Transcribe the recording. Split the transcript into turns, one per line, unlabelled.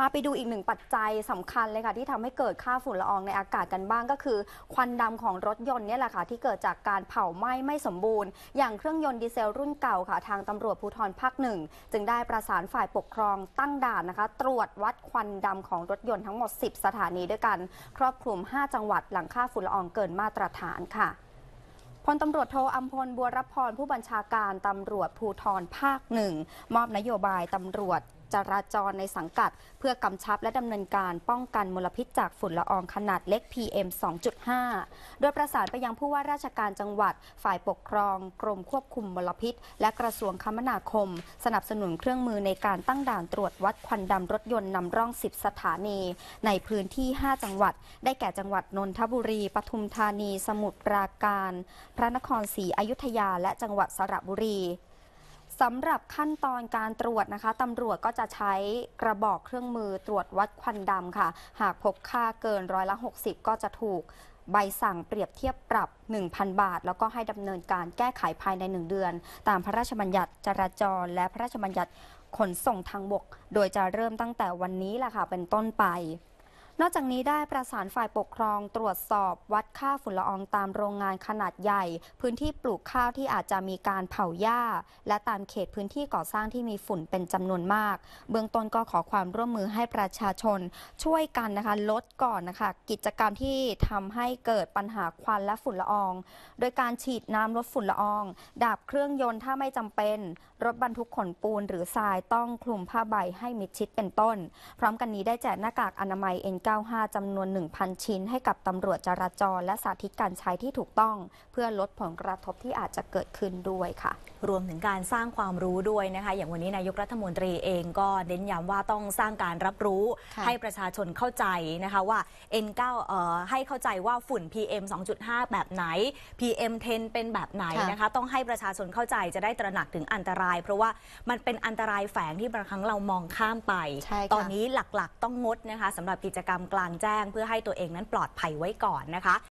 พาไปดูอีกหนึ่งปัจจัยสำคัญเลยค่ะที่ทำให้เกิดค่าฝุ่นละอองในอากาศกันบ้างก็คือ ควันดำของรถยนต์นี่แหละค่ะที่เกิดจากการเผาไหม้ไม่สมบูรณ์ อย่างเครื่องยนต์ดีเซลรุ่นเก่าค่ะทางตำรวจภูธรภาคหนึ่งจึงได้ประสานฝ่ายปกครองตั้งด่านนะคะ ตรวจวัดควันดำของรถยนต์ทั้งหมด 10 สถานีด้วยกัน ครอบคลุม 5 จังหวัดหลังค่าฝุ่นละอองเกินมาตรฐานค่ะพลตำรวจโทอัมพลบัวรพรผู้บัญชาการตำรวจภูธรภาคหนึ่งมอบนโยบายตำรวจจราจรในสังกัด เพื่อกำชับและดำเนินการป้องกันมลพิษจากฝุ่นละอองขนาดเล็ก PM 2.5 โดยประสานไปยังผู้ว่าราชการจังหวัด ฝ่ายปกครองกรมควบคุมมลพิษ และกระทรวงคมนาคม สนับสนุนเครื่องมือในการตั้งด่านตรวจวัดควันดำรถยนต์นำร่อง 10 สถานี ในพื้นที่ 5 จังหวัด ได้แก่จังหวัดนนทบุรี ปทุมธานี สมุทรปราการ พระนครศรีอยุธยา และจังหวัดสระบุรีสำหรับขั้นตอนการตรวจนะคะ ตำรวจก็จะใช้กระบอกเครื่องมือตรวจวัดควันดำค่ะ หากพบค่าเกินร้อยละ60 ก็จะถูกใบสั่งเปรียบเทียบปรับ 1,000 บาท แล้วก็ให้ดำเนินการแก้ไขภายใน 1 เดือน ตามพระราชบัญญัติจราจรและพระราชบัญญัติขนส่งทางบก โดยจะเริ่มตั้งแต่วันนี้แหละค่ะเป็นต้นไปนอกจากนี้ได้ประสานฝ่ายปกครองตรวจสอบวัดค่าฝุ่นละอองตามโรงงานขนาดใหญ่ พื้นที่ปลูกข้าวที่อาจจะมีการเผาหญ้า และตามเขตพื้นที่ก่อสร้างที่มีฝุ่นเป็นจำนวนมาก เบื้องต้นก็ขอความร่วมมือให้ประชาชน ช่วยกันนะคะลดก่อนนะคะกิจกรรมที่ทำให้เกิดปัญหาควันและฝุ่นละออง โดยการฉีดน้ำลดฝุ่นละอองดับเครื่องยนต์ถ้าไม่จำเป็น รถบรรทุกขนปูนหรือทรายต้องคลุมผ้าใบให้มิดชิดเป็นต้น พร้อมกันนี้ได้แจกหน้ากากอนามัย NK 95จำนวน 1,000 ชิ้นให้กับตำรวจจราจร แ
ละสาธิตการใช้ที่ถูกต้องเพื่อลดผลกระทบที่อาจจะเกิดขึ้นด้วยค่ะ รวมถึงการสร้างความรู้ด้วยนะคะ อย่างวันนี้นายกรัฐมนตรีเองก็ เน้นย้ำว่าต้องสร้างการรับรู้ ให้ประชาชนเข้าใจนะคะว่า N9 เอ่อให้เข้าใจว่าฝุ่น PM 2.5 แบบไหน PM 10 เป็นแบบไหนนะคะ ต้องให้ประชาชนเข้าใจจะได้ตระหนักถึงอันตราย เพราะว่ามันเป็นอันตรายแฝงที่บางครั้งเรามองข้ามไป ตอนนี้หลักๆ ต้องงดนะคะสำหรับกิจกรรมรมกลางแจ้งเพื่อให้ตัวเองนั้นปลอดภัยไว้ก่อนนะคะ